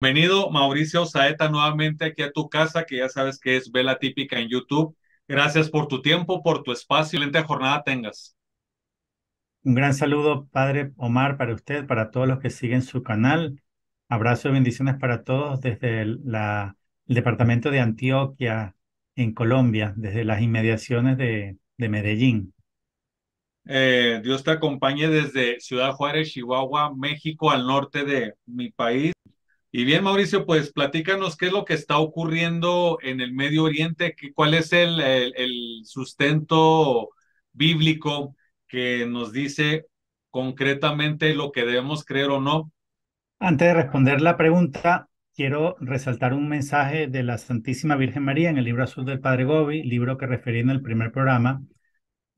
Bienvenido Mauricio Saeta nuevamente aquí a tu casa, que ya sabes que es Vela Típica en YouTube. Gracias por tu tiempo, por tu espacio. Excelente jornada tengas. Un gran saludo, padre Omar, para usted, para todos los que siguen su canal. Abrazo y bendiciones para todos desde el, departamento de Antioquia, en Colombia, desde las inmediaciones de, Medellín. Eh, Dios te acompañe desde Ciudad Juárez, Chihuahua, México, al norte de mi país. Y bien, Mauricio, pues platícanos qué es lo que está ocurriendo en el Medio Oriente, cuál es el, el, sustento bíblico que nos dice concretamente lo que debemos creer o no. Antes de responder la pregunta, quiero resaltar un mensaje de la Santísima Virgen María en el libro azul del Padre Gobi, libro que referí en el primer programa,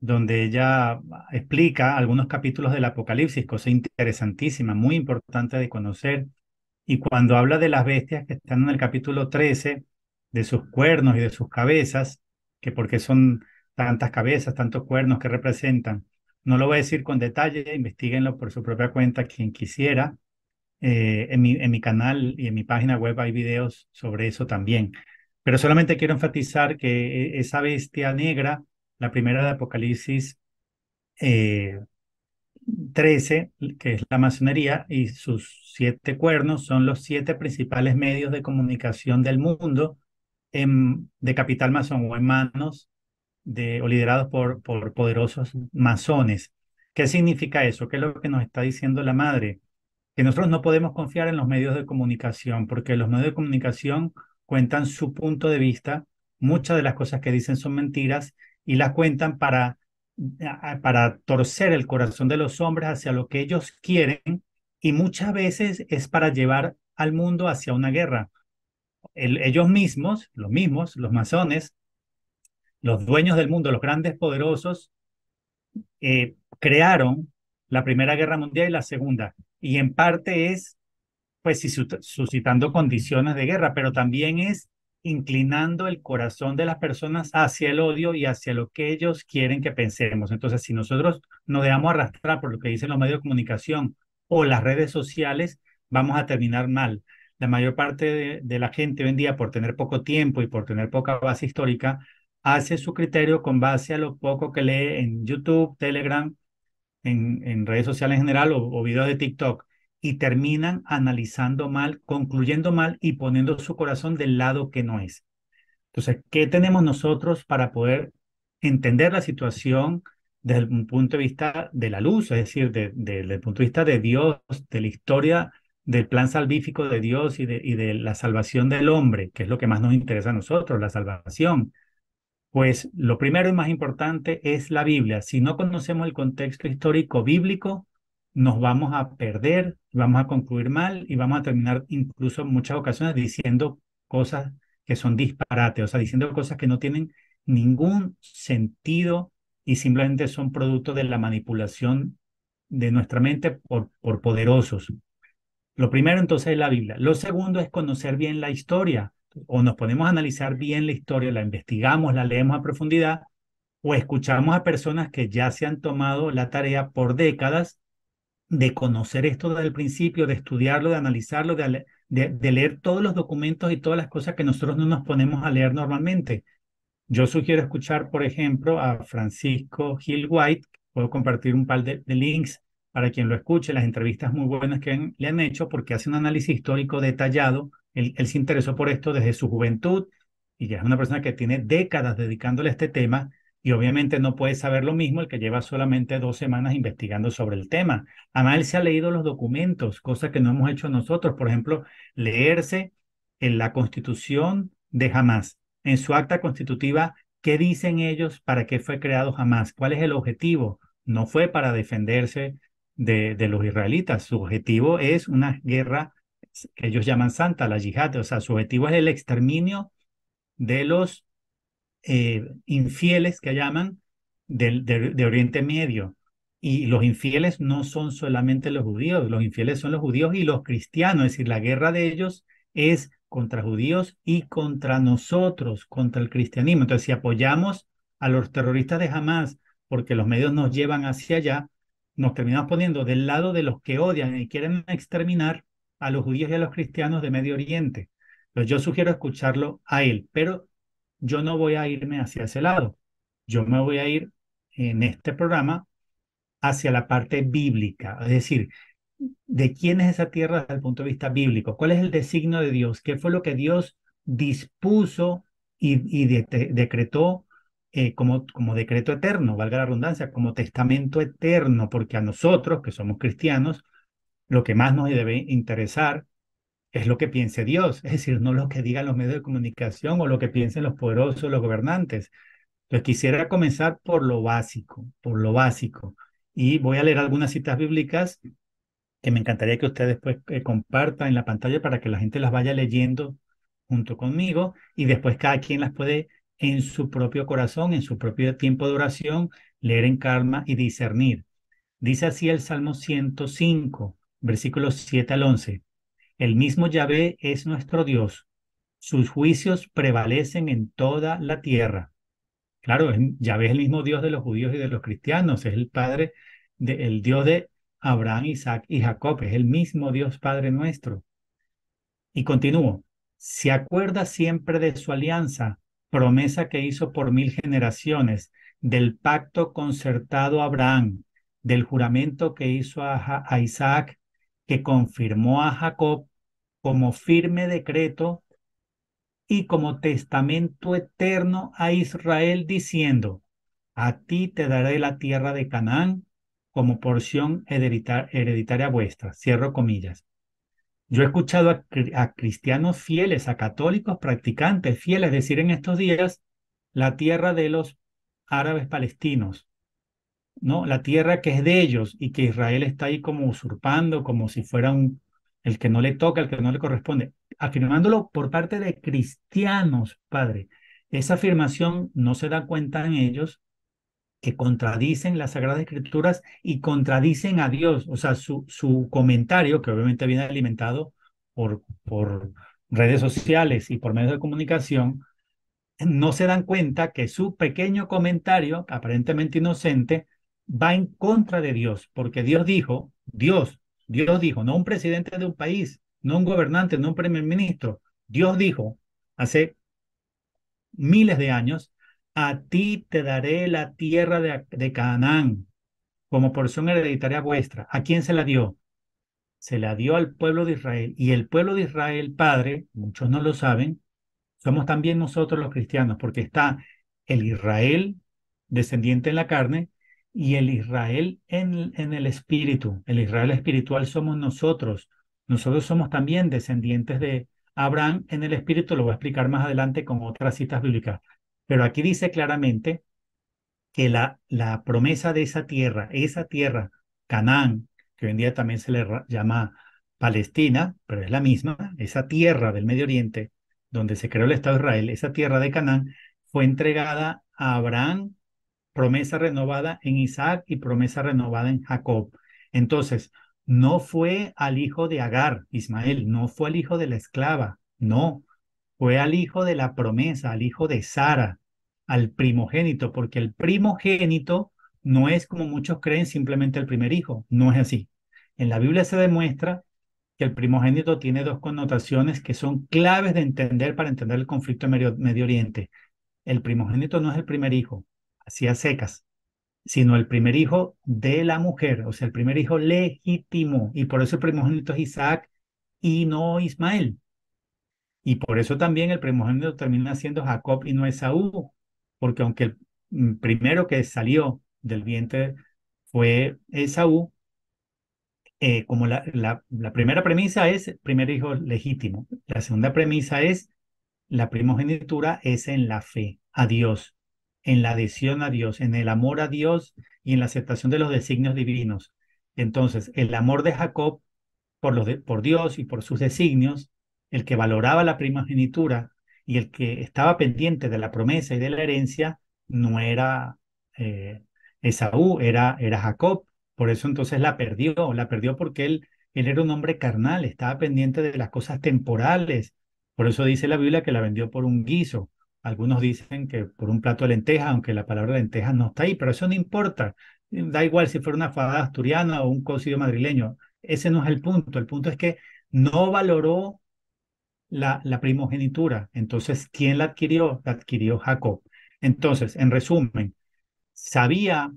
donde ella explica algunos capítulos del Apocalipsis, cosa interesantísima, muy importante de conocer y cuando habla de las bestias que están en el capítulo 13, de sus cuernos y de sus cabezas, que porque son tantas cabezas, tantos cuernos que representan, no lo voy a decir con detalle, investiguenlo por su propia cuenta quien quisiera. Eh, en, mi, en mi canal y en mi página web hay videos sobre eso también. Pero solamente quiero enfatizar que eh, esa bestia negra, la primera de Apocalipsis, eh, 13, que es la masonería, y sus siete cuernos son los siete principales medios de comunicación del mundo em, de capital masón o en manos de, o liderados por, por poderosos masones. ¿Qué significa eso? ¿Qué es lo que nos está diciendo la madre? Que nosotros no podemos confiar en los medios de comunicación, porque los medios de comunicación cuentan su punto de vista, muchas de las cosas que dicen son mentiras y las cuentan para para torcer el corazón de los hombres hacia lo que ellos quieren y muchas veces es para llevar al mundo hacia una guerra. ellos mismos, los mismos, los masones, los dueños del mundo, los grandes poderosos, eh, crearon la Primera Guerra Mundial y la Segunda. Y en parte es, pues, suscitando condiciones de guerra, pero también es inclinando el corazón de las personas hacia el odio y hacia lo que ellos quieren que pensemos. Entonces, si nosotros nos dejamos arrastrar por lo que dicen los medios de comunicación o las redes sociales, vamos a terminar mal. La mayor parte de, la gente hoy en día, por tener poco tiempo y por tener poca base histórica, hace su criterio con base a lo poco que lee en YouTube, Telegram, en, redes sociales en general o videos de TikTok y terminan analizando mal, concluyendo mal y poniendo su corazón del lado que no es. Entonces, ¿qué tenemos nosotros para poder entender la situación desde un punto de vista de la luz, es decir, desde el punto de vista de Dios, de la historia del plan salvífico de Dios y de la salvación del hombre, que es lo que más nos interesa a nosotros, la salvación. Pues lo primero y más importante es la Biblia. Si no conocemos el contexto histórico bíblico, nos vamos a perder, vamos a concluir mal y vamos a terminar incluso en muchas ocasiones diciendo cosas que son disparates, o sea, diciendo cosas que no tienen ningún sentido y simplemente son producto de la manipulación de nuestra mente por, por poderosos. Lo primero entonces es la Biblia. Lo segundo es conocer bien la historia. O nos ponemos a analizar bien la historia, la investigamos, la leemos a profundidad, o escuchamos a personas que ya se han tomado la tarea por décadas de conocer esto desde el principio, de estudiarlo, de analizarlo, de, leer todos los documentos y todas las cosas que nosotros no nos ponemos a leer normalmente. Yo sugiero escuchar, por ejemplo, a Francisco Gil White, puedo compartir un par de, links para quien lo escuche, las entrevistas muy buenas que le han hecho, porque hace un análisis histórico detallado, él, se interesó por esto desde su juventud y es una persona que tiene décadas dedicándole a este tema y obviamente no puede saber lo mismo el que lleva solamente dos semanas investigando sobre el tema. Además, se ha leído los documentos, cosa que no hemos hecho nosotros. Por ejemplo, leerse en la constitución de Hamas, en su acta constitutiva, qué dicen ellos, para qué fue creado Hamas, cuál es el objetivo. No fue para defenderse de, de los israelitas, su objetivo es una guerra que ellos llaman santa, la yihad, o sea, su objetivo es el exterminio de los eh, infieles que llaman de, de, Oriente Medio. Y los infieles no son solamente los judíos, los infieles son los judíos y los cristianos, es decir, la guerra de ellos es contra judíos y contra nosotros, contra el cristianismo. Entonces, si apoyamos a los terroristas de Hamas porque los medios nos llevan hacia allá, nos terminamos poniendo del lado de los que odian y quieren exterminar a los judíos y a los cristianos de Medio Oriente. pues yo sugiero escucharlo a él, pero yo no voy a irme hacia ese lado. Yo me voy a ir en este programa hacia la parte bíblica, es decir, de quién es esa tierra desde el punto de vista bíblico, cuál es el designio de Dios, qué fue lo que Dios dispuso y, decretó eh, como, como decreto eterno, valga la redundancia, como testamento eterno, porque a nosotros que somos cristianos, lo que más nos debe interesar es lo que piense Dios, es decir, no lo que digan los medios de comunicación o lo que piensen los poderosos, los gobernantes. Entonces pues quisiera comenzar por lo básico, por lo básico. Y voy a leer algunas citas bíblicas que me encantaría que ustedes pues, eh, compartan en la pantalla para que la gente las vaya leyendo junto conmigo y después cada quien las puede en su propio corazón, en su propio tiempo de oración, leer en calma y discernir. Dice así el Salmo 105, versículos 7 al 11. El mismo Yahvé es nuestro Dios. Sus juicios prevalecen en toda la tierra. Claro, Yahvé es el mismo Dios de los judíos y de los cristianos. Es el Padre, del el Dios de Abraham, Isaac y Jacob. Es el mismo Dios Padre nuestro. Y continúo. Se acuerda siempre de su alianza, promesa que hizo por mil generaciones, del pacto concertado a Abraham, del juramento que hizo a Isaac, que confirmó a Jacob como firme decreto y como testamento eterno a Israel diciendo, a ti te daré la tierra de Canaán como porción hereditaria vuestra. Cierro comillas. Yo he escuchado a, a, cristianos fieles, a católicos practicantes fieles decir en estos días la tierra de los árabes palestinos, ¿no? La tierra que es de ellos y que Israel está ahí como usurpando, como si fuera un, el que no le toca, el que no le corresponde, afirmándolo por parte de cristianos, Padre. Esa afirmación no se da cuenta en ellos que contradicen las Sagradas Escrituras y contradicen a Dios. O sea, su, su comentario, que obviamente viene alimentado por, por redes sociales y por medios de comunicación, no se dan cuenta que su pequeño comentario, aparentemente inocente, va en contra de Dios, porque Dios dijo, Dios, Dios dijo, no un presidente de un país, no un gobernante, no un primer ministro. Dios dijo hace miles de años, a ti te daré la tierra de, Canaán como porción hereditaria vuestra. ¿A quién se la dio? Se la dio al pueblo de Israel. Y el pueblo de Israel, Padre, muchos no lo saben, somos también nosotros los cristianos, porque está el Israel descendiente en la carne y el Israel en, en el espíritu. El Israel espiritual somos nosotros. Nosotros somos también descendientes de Abraham en el espíritu. Lo voy a explicar más adelante con otras citas bíblicas. Pero aquí dice claramente que la, la promesa de esa tierra, esa tierra, Canaán, que hoy en día también se le llama Palestina, pero es la misma, esa tierra del Medio Oriente, donde se creó el Estado de Israel, esa tierra de Canaán, fue entregada a Abraham promesa renovada en Isaac y promesa renovada en Jacob. Entonces, no fue al hijo de Agar, Ismael, no fue al hijo de la esclava, no, fue al hijo de la promesa, al hijo de Sara, al primogénito, porque el primogénito no es como muchos creen simplemente el primer hijo, no es así. En la Biblia se demuestra que el primogénito tiene dos connotaciones que son claves de entender para entender el conflicto en Medio, Medio Oriente. El primogénito no es el primer hijo, si a secas, sino el primer hijo de la mujer, o sea, el primer hijo legítimo, y por eso el primogénito es Isaac y no Ismael. Y por eso también el primogénito termina siendo Jacob y no Esaú, porque aunque el mm, primero que salió del vientre fue Esaú, eh, como la, primera premisa es primer hijo legítimo, la segunda premisa es la primogenitura es en la fe a Dios, en la adhesión a Dios, en el amor a Dios y en la aceptación de los designios divinos. Entonces, el amor de Jacob por, Dios y por sus designios, el que valoraba la primogenitura y el que estaba pendiente de la promesa y de la herencia, no era eh, Esaú, era, era Jacob. Por eso entonces la perdió, la perdió porque él, él era un hombre carnal, estaba pendiente de las cosas temporales. Por eso dice la Biblia que la vendió por un guiso. Algunos dicen que por un plato de lenteja, aunque la palabra lenteja no está ahí, pero eso no importa. Eh, da igual si fuera una fada asturiana o un cocido madrileño. Ese no es el punto. El punto es que no valoró la, primogenitura. Entonces, ¿quién la adquirió? La adquirió Jacob. Entonces, en resumen, sabía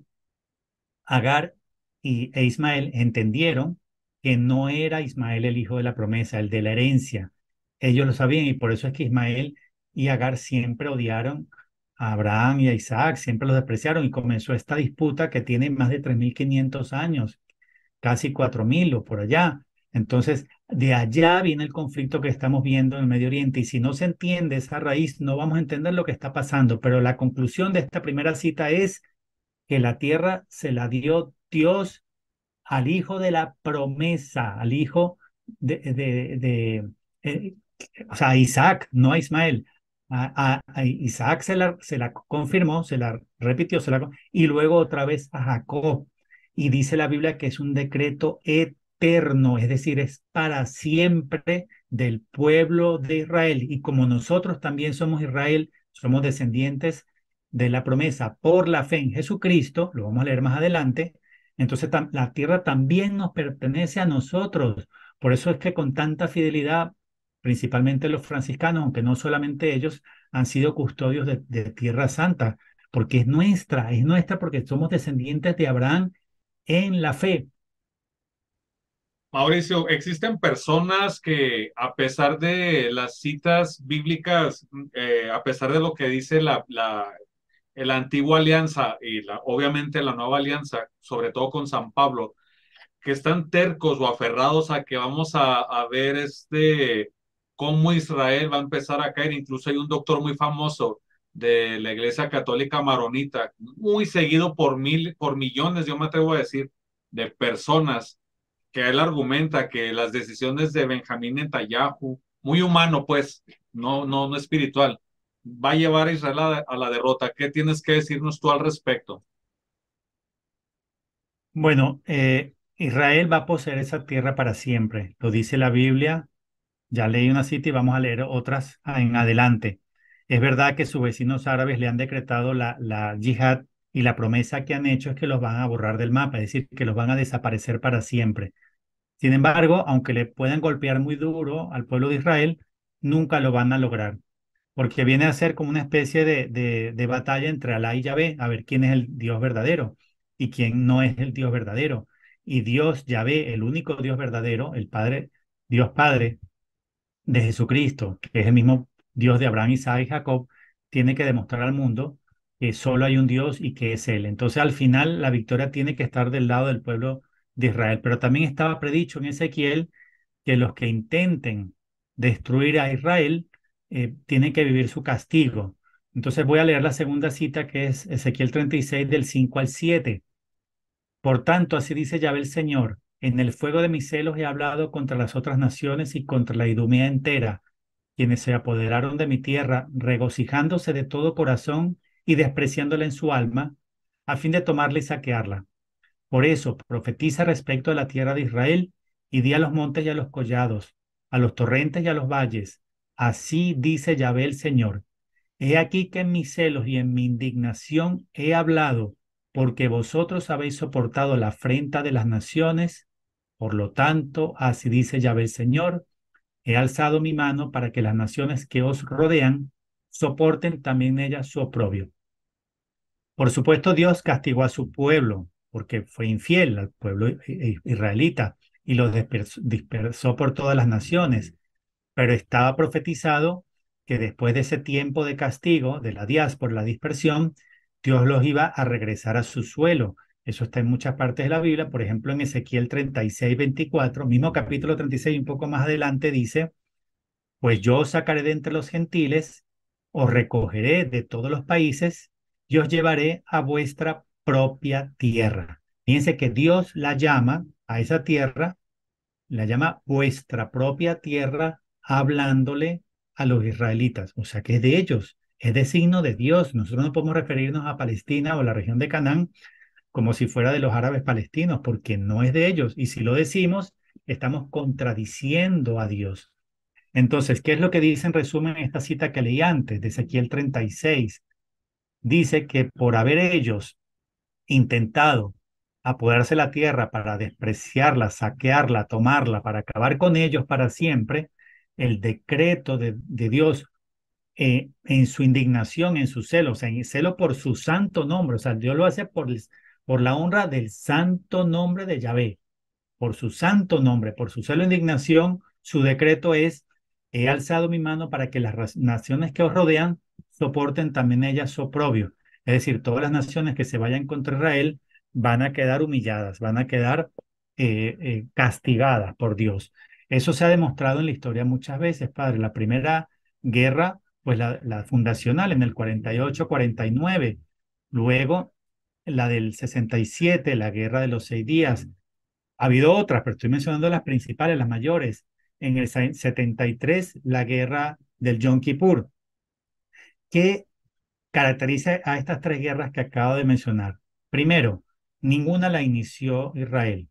Agar y, e Ismael entendieron que no era Ismael el hijo de la promesa, el de la herencia. Ellos lo sabían y por eso es que Ismael y Agar siempre odiaron a Abraham y a Isaac, siempre los despreciaron y comenzó esta disputa que tiene más de 3.500 años, casi 4.000 o por allá. Entonces, de allá viene el conflicto que estamos viendo en el Medio Oriente y si no se entiende esa raíz, no vamos a entender lo que está pasando. Pero la conclusión de esta primera cita es que la tierra se la dio Dios al hijo de la promesa, al hijo de, de, eh, o sea, Isaac, no a Ismael, a, ah, ah, ah, Isaac se la, confirmó, se la repitió, se la, y luego otra vez a Jacob. Y dice la Biblia que es un decreto eterno, es decir, es para siempre del pueblo de Israel. Y como nosotros también somos Israel, somos descendientes de la promesa por la fe en Jesucristo, lo vamos a leer más adelante, entonces la tierra también nos pertenece a nosotros. Por eso es que con tanta fidelidad principalmente los franciscanos, aunque no solamente ellos, han sido custodios de, Tierra Santa, porque es nuestra, es nuestra porque somos descendientes de Abraham en la fe. Mauricio, existen personas que a pesar de las citas bíblicas, mm, eh, a pesar de lo que dice la, la, antigua alianza y la, obviamente la nueva alianza, sobre todo con San Pablo, que están tercos o aferrados a que vamos a ver este cómo Israel va a empezar a caer. Incluso hay un doctor muy famoso de la Iglesia Católica Maronita, muy seguido por, mil, por millones, yo me atrevo a decir, de personas, que él argumenta que las decisiones de Benjamín Netanyahu, muy humano pues, no, no, no espiritual, va a llevar a Israel a, la derrota. ¿Qué tienes que decirnos tú al respecto? Bueno, eh, Israel va a poseer esa tierra para siempre, lo dice la Biblia, ya leí una cita y vamos a leer otras en adelante. Es verdad que sus vecinos árabes le han decretado la, la yihad y la promesa que han hecho es que los van a borrar del mapa, es decir, que los van a desaparecer para siempre. Sin embargo, aunque le puedan golpear muy duro al pueblo de Israel, nunca lo van a lograr, porque viene a ser como una especie de, de, de batalla entre Alá y Yahvé, a ver quién es el Dios verdadero y quién no es el Dios verdadero. Y Dios Yahvé, el único Dios verdadero, el Padre, Dios Padre, de Jesucristo, que es el mismo Dios de Abraham, Isaac y Jacob, tiene que demostrar al mundo que solo hay un Dios y que es Él. Entonces al final la victoria tiene que estar del lado del pueblo de Israel. Pero también estaba predicho en Ezequiel que los que intenten destruir a Israel eh, tienen que vivir su castigo. Entonces voy a leer la segunda cita que es Ezequiel 36 del 5 al 7. Por tanto, así dice ya el Señor, en el fuego de mis celos he hablado contra las otras naciones y contra la Idumea entera, quienes se apoderaron de mi tierra, regocijándose de todo corazón y despreciándola en su alma, a fin de tomarla y saquearla. Por eso profetiza respecto a la tierra de Israel y di a los montes y a los collados, a los torrentes y a los valles. Así dice Yahvé el Señor. He aquí que en mis celos y en mi indignación he hablado, porque vosotros habéis soportado la afrenta de las naciones por lo tanto, así dice Yahvé el Señor, he alzado mi mano para que las naciones que os rodean soporten también ellas su oprobio. Por supuesto, Dios castigó a su pueblo porque fue infiel al pueblo israelita y los dispersó por todas las naciones, pero estaba profetizado que después de ese tiempo de castigo de la diáspora, la dispersión, Dios los iba a regresar a su suelo eso está en muchas partes de la Biblia, por ejemplo en Ezequiel 36, 24, mismo capítulo 36, un poco más adelante dice, pues yo os sacaré de entre los gentiles, os recogeré de todos los países y os llevaré a vuestra propia tierra. Fíjense que Dios la llama a esa tierra, la llama vuestra propia tierra, hablándole a los israelitas, o sea que es de ellos, es de signo de Dios. Nosotros no podemos referirnos a Palestina o la región de Canaán como si fuera de los árabes palestinos, porque no es de ellos. Y si lo decimos, estamos contradiciendo a Dios. Entonces, ¿qué es lo que dice en resumen esta cita que leí antes, de Ezequiel 36? Dice que por haber ellos intentado apoderarse la tierra para despreciarla, saquearla, tomarla, para acabar con ellos para siempre, el decreto de, Dios eh, en su indignación, en su celo, o sea, en celo por su santo nombre, o sea, Dios lo hace por, por la honra del santo nombre de Yahvé, por su santo nombre, por su celo e indignación, su decreto es, he alzado mi mano para que las naciones que os rodean soporten también ellas su propio. Es decir, todas las naciones que se vayan contra Israel van a quedar humilladas, van a quedar eh, eh, castigadas por Dios. Eso se ha demostrado en la historia muchas veces, padre. La primera guerra, pues la, la fundacional en el 48-49, luego la del 67, la guerra de los seis días. Ha habido otras, pero estoy mencionando las principales, las mayores. En el 73, la guerra del Yom Kippur. ¿Qué caracteriza a estas tres guerras que acabo de mencionar? Primero, ninguna la inició Israel.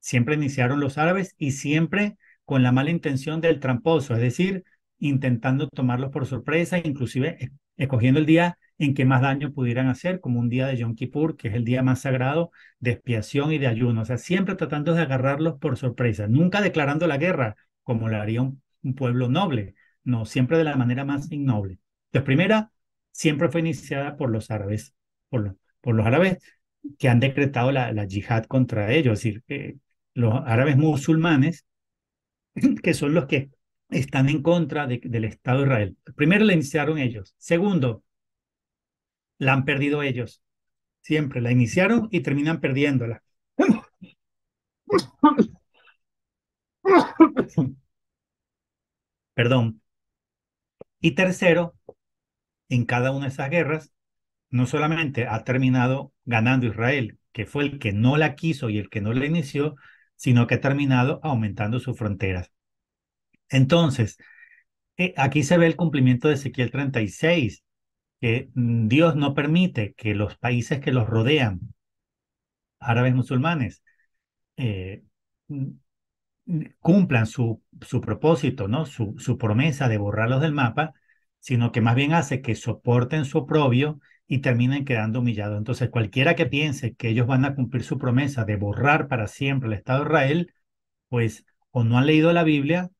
Siempre iniciaron los árabes y siempre con la mala intención del tramposo, es decir, intentando tomarlos por sorpresa, inclusive escogiendo el día en que más daño pudieran hacer, como un día de Yom Kippur, que es el día más sagrado de expiación y de ayuno. O sea, siempre tratando de agarrarlos por sorpresa, nunca declarando la guerra, como lo haría un, pueblo noble, no, siempre de la manera más ignoble. La primera siempre fue iniciada por los árabes, por, los árabes que han decretado la, la yihad contra ellos, es decir, eh, los árabes musulmanes, que son los que están en contra del Estado de Israel. Primero, la iniciaron ellos. Segundo, la han perdido ellos. Siempre la iniciaron y terminan perdiéndola. Perdón. Y tercero, en cada una de esas guerras, no solamente ha terminado ganando Israel, que fue el que no la quiso y el que no la inició, sino que ha terminado aumentando sus fronteras. Entonces, eh, aquí se ve el cumplimiento de Ezequiel 36, que mm, Dios no permite que los países que los rodean, árabes musulmanes, eh, mm, mm, cumplan su, su propósito, ¿no? Su, su, promesa de borrarlos del mapa, sino que más bien hace que soporten su oprobio y terminen quedando humillados. Entonces, cualquiera que piense que ellos van a cumplir su promesa de borrar para siempre el Estado de Israel, pues o no han leído la Biblia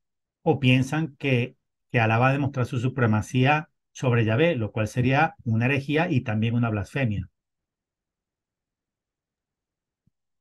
o piensan que, que Alá va a demostrar su supremacía sobre Yahvé, lo cual sería una herejía y también una blasfemia.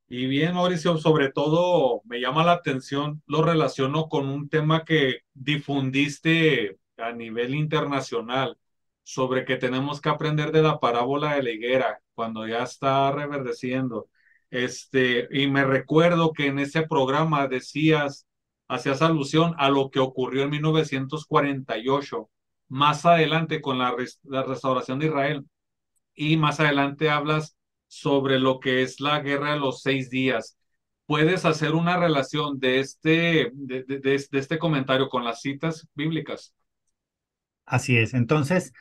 Y bien, Mauricio, sobre todo me llama la atención, lo relaciono con un tema que difundiste a nivel internacional sobre que tenemos que aprender de la parábola de la higuera cuando ya está reverdeciendo. Este, y me recuerdo que en ese programa decías hacías alusión a lo que ocurrió en 1948, más adelante con la, restauración de Israel, y más adelante hablas sobre lo que es la guerra de los seis días. ¿Puedes hacer una relación de este, de este comentario con las citas bíblicas? Así es. Entonces,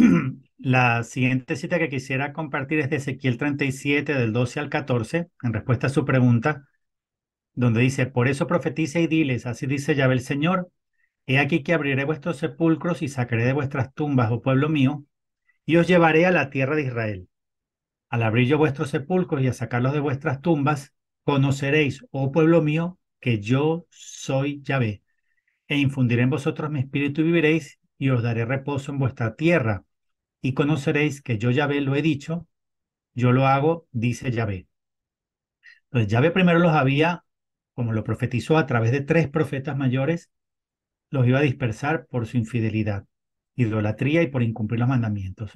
la siguiente cita que quisiera compartir es de Ezequiel 37, del 12 al 14, en respuesta a su pregunta donde dice, por eso profetiza y diles, así dice Yahvé el Señor, he aquí que abriré vuestros sepulcros y sacaré de vuestras tumbas, oh pueblo mío, y os llevaré a la tierra de Israel. Al abrir yo vuestros sepulcros y a sacarlos de vuestras tumbas, conoceréis, oh pueblo mío, que yo soy Yahvé, e infundiré en vosotros mi espíritu y viviréis, y os daré reposo en vuestra tierra, y conoceréis que yo Yahvé lo he dicho, yo lo hago, dice Yahvé. Pues Yahvé primero los había como lo profetizó a través de tres profetas mayores, los iba a dispersar por su infidelidad, idolatría y por incumplir los mandamientos.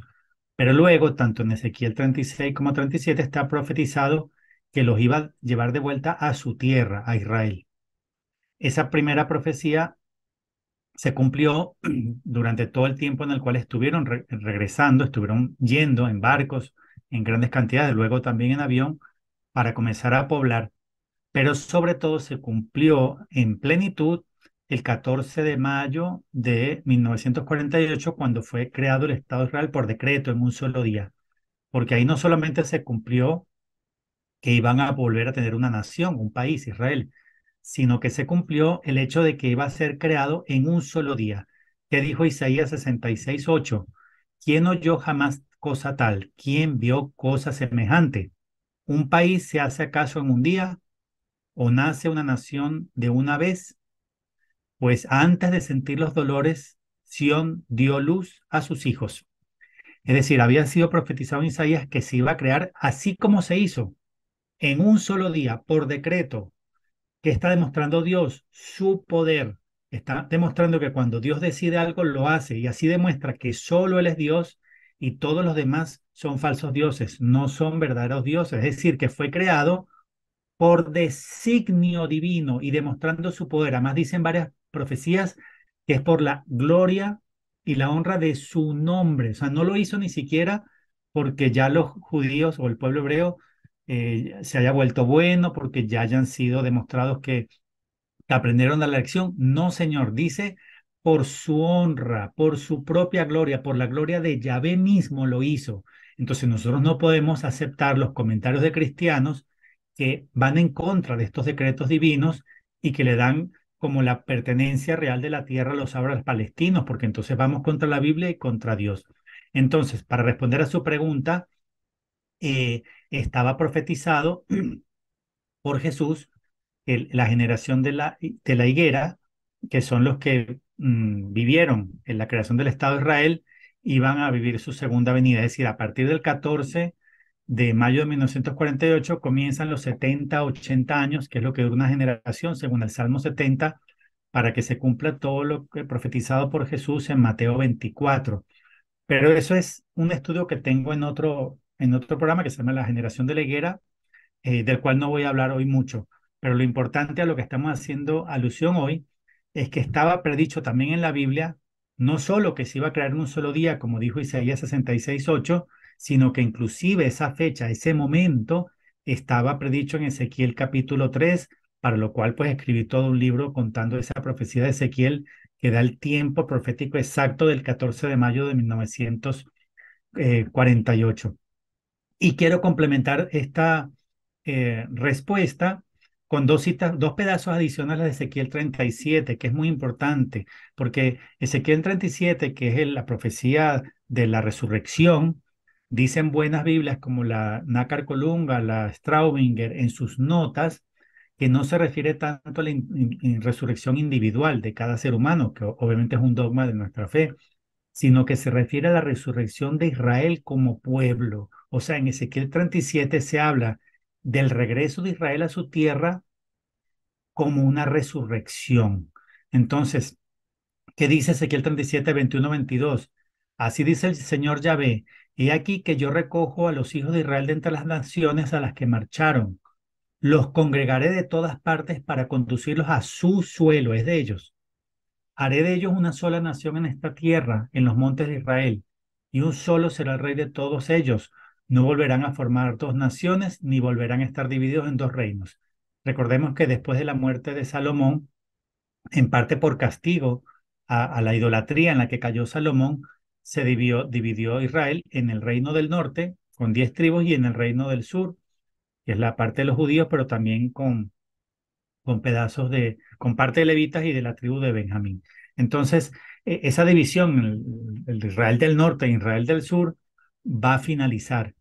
Pero luego, tanto en Ezequiel 36 como 37, está profetizado que los iba a llevar de vuelta a su tierra, a Israel. Esa primera profecía se cumplió durante todo el tiempo en el cual estuvieron regresando, estuvieron yendo en barcos en grandes cantidades, luego también en avión, para comenzar a poblar pero sobre todo se cumplió en plenitud el 14 de mayo de 1948, cuando fue creado el Estado de Israel por decreto en un solo día, porque ahí no solamente se cumplió que iban a volver a tener una nación, un país, Israel, sino que se cumplió el hecho de que iba a ser creado en un solo día. ¿Qué dijo Isaías 66, ¿Quién oyó jamás cosa tal? ¿Quién vio cosa semejante? ¿Un país se hace acaso en un día? o nace una nación de una vez, pues antes de sentir los dolores, Sión dio luz a sus hijos. Es decir, había sido profetizado en Isaías que se iba a crear así como se hizo, en un solo día, por decreto, que está demostrando Dios su poder, está demostrando que cuando Dios decide algo, lo hace y así demuestra que solo Él es Dios y todos los demás son falsos dioses, no son verdaderos dioses. Es decir, que fue creado por designio divino y demostrando su poder. Además dicen varias profecías que es por la gloria y la honra de su nombre. O sea, no lo hizo ni siquiera porque ya los judíos o el pueblo hebreo eh, se haya vuelto bueno, porque ya hayan sido demostrados que, aprendieron a la lección. No, Señor, dice por su honra, por su propia gloria, por la gloria de Yahvé mismo lo hizo. Entonces nosotros no podemos aceptar los comentarios de cristianos que van en contra de estos decretos divinos y que le dan como la pertenencia real de la tierra a los árabes palestinos, porque entonces vamos contra la Biblia y contra Dios. Entonces, para responder a su pregunta, eh, estaba profetizado por Jesús el, la generación de la, de la higuera, que son los que mm, vivieron en la creación del Estado de Israel, iban a vivir su segunda venida, es decir, a partir del 14 de mayo de 1948 comienzan los 70, 80 años, que es lo que dura una generación, según el Salmo 70, para que se cumpla todo lo profetizado por Jesús en Mateo 24. Pero eso es un estudio que tengo en otro, en otro programa que se llama La generación de la higuera, eh, del cual no voy a hablar hoy mucho. Pero lo importante a lo que estamos haciendo alusión hoy es que estaba predicho también en la Biblia, no solo que se iba a crear en un solo día, como dijo Isaías 66, 8, sino que inclusive esa fecha, ese momento, estaba predicho en Ezequiel capítulo 3, para lo cual pues escribí todo un libro contando esa profecía de Ezequiel que da el tiempo profético exacto del 14 de mayo de 1948. Eh, y quiero complementar esta eh, respuesta con dos citas, dos pedazos adicionales de Ezequiel 37, que es muy importante, porque Ezequiel 37, que es la profecía de la resurrección, Dicen buenas Biblias como la Nácar Colunga, la Straubinger, en sus notas, que no se refiere tanto a la resurrección individual de cada ser humano, que obviamente es un dogma de nuestra fe, sino que se refiere a la resurrección de Israel como pueblo. O sea, en Ezequiel 37 se habla del regreso de Israel a su tierra como una resurrección. Entonces, ¿qué dice Ezequiel 37, 21, 22? Así dice el Señor Yahvé, he aquí que yo recojo a los hijos de Israel de entre las naciones a las que marcharon. Los congregaré de todas partes para conducirlos a su suelo, es de ellos. Haré de ellos una sola nación en esta tierra, en los montes de Israel, y un solo será el rey de todos ellos. No volverán a formar dos naciones, ni volverán a estar divididos en dos reinos. Recordemos que después de la muerte de Salomón, en parte por castigo a, a la idolatría en la que cayó Salomón, se dividió, Israel en el reino del norte, con diez tribus, y en el reino del sur, que es la parte de los judíos, pero también con, con pedazos de, con parte de levitas y de la tribu de Benjamín. Entonces, e, esa división, el, Israel del norte e Israel del sur, va a finalizar.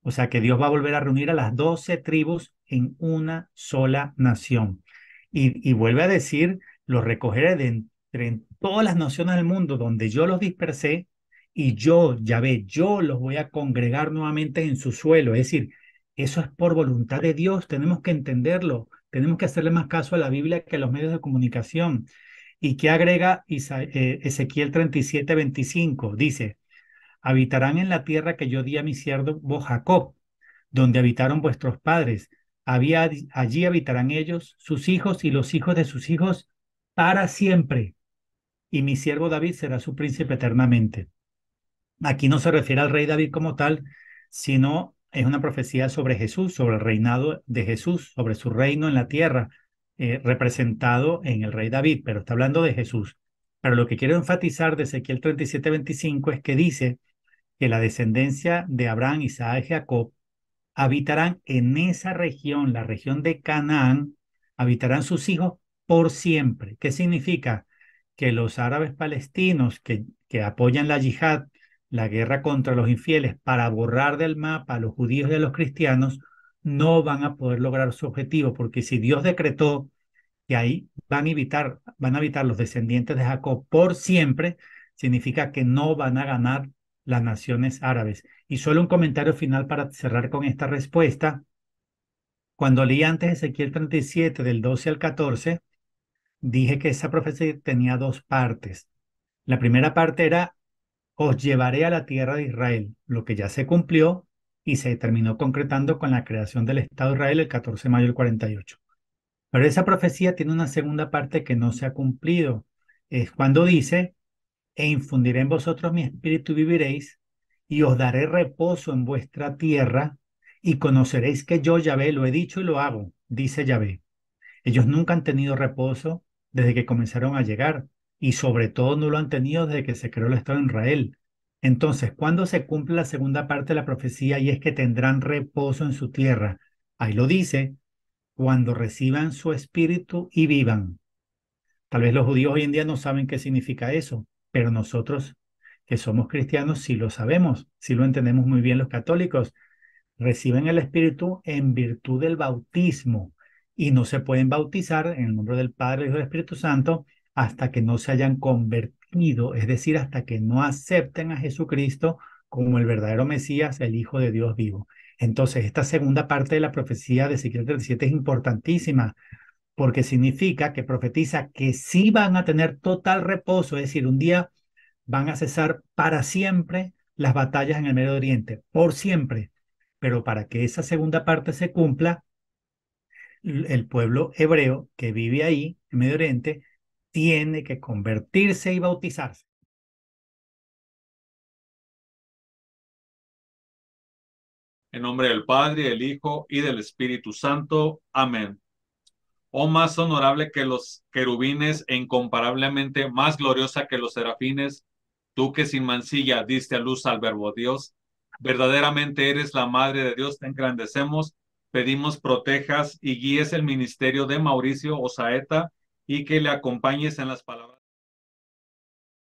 O sea que Dios va a volver a reunir a las doce tribus en una sola nación. Y, y vuelve a decir, los recogeré de entre todas las naciones del mundo donde yo los dispersé y yo, ve, yo los voy a congregar nuevamente en su suelo. Es decir, eso es por voluntad de Dios, tenemos que entenderlo, tenemos que hacerle más caso a la Biblia que a los medios de comunicación. ¿Y que agrega eh, Ezequiel 37, 25? Dice, habitarán en la tierra que yo di a mi siervo Jacob, donde habitaron vuestros padres. Había, allí habitarán ellos, sus hijos y los hijos de sus hijos para siempre. Y mi siervo David será su príncipe eternamente. Aquí no se refiere al rey David como tal, sino es una profecía sobre Jesús, sobre el reinado de Jesús, sobre su reino en la tierra, eh, representado en el rey David, pero está hablando de Jesús. Pero lo que quiero enfatizar de Ezequiel 25 es que dice que la descendencia de Abraham, Isaac y Jacob habitarán en esa región, la región de Canaán, habitarán sus hijos por siempre. ¿Qué significa? Que los árabes palestinos que, que apoyan la yihad la guerra contra los infieles para borrar del mapa a los judíos y a los cristianos, no van a poder lograr su objetivo, porque si Dios decretó que ahí van a evitar, van a evitar los descendientes de Jacob por siempre, significa que no van a ganar las naciones árabes. Y solo un comentario final para cerrar con esta respuesta. Cuando leí antes Ezequiel 37 del 12 al 14, dije que esa profecía tenía dos partes. La primera parte era os llevaré a la tierra de Israel, lo que ya se cumplió y se terminó concretando con la creación del Estado de Israel el 14 de mayo del 48. Pero esa profecía tiene una segunda parte que no se ha cumplido. Es cuando dice, e infundiré en vosotros mi espíritu y viviréis, y os daré reposo en vuestra tierra, y conoceréis que yo, Yahvé, lo he dicho y lo hago, dice Yahvé. Ellos nunca han tenido reposo desde que comenzaron a llegar, y sobre todo no lo han tenido desde que se creó el Estado de Israel. Entonces, ¿cuándo se cumple la segunda parte de la profecía y es que tendrán reposo en su tierra? Ahí lo dice, cuando reciban su espíritu y vivan. Tal vez los judíos hoy en día no saben qué significa eso, pero nosotros que somos cristianos sí lo sabemos, sí lo entendemos muy bien los católicos. Reciben el espíritu en virtud del bautismo y no se pueden bautizar en el nombre del Padre, y del Espíritu Santo hasta que no se hayan convertido, es decir, hasta que no acepten a Jesucristo como el verdadero Mesías, el Hijo de Dios vivo. Entonces, esta segunda parte de la profecía de Ezequiel 37 es importantísima porque significa que profetiza que sí van a tener total reposo, es decir, un día van a cesar para siempre las batallas en el Medio Oriente, por siempre. Pero para que esa segunda parte se cumpla, el pueblo hebreo que vive ahí, en Medio Oriente, tiene que convertirse y bautizarse. En nombre del Padre, del Hijo y del Espíritu Santo. Amén. Oh más honorable que los querubines e incomparablemente más gloriosa que los serafines, tú que sin mancilla diste a luz al verbo Dios, verdaderamente eres la Madre de Dios, te engrandecemos, pedimos protejas y guíes el ministerio de Mauricio Osaeta y que le acompañes en las palabras.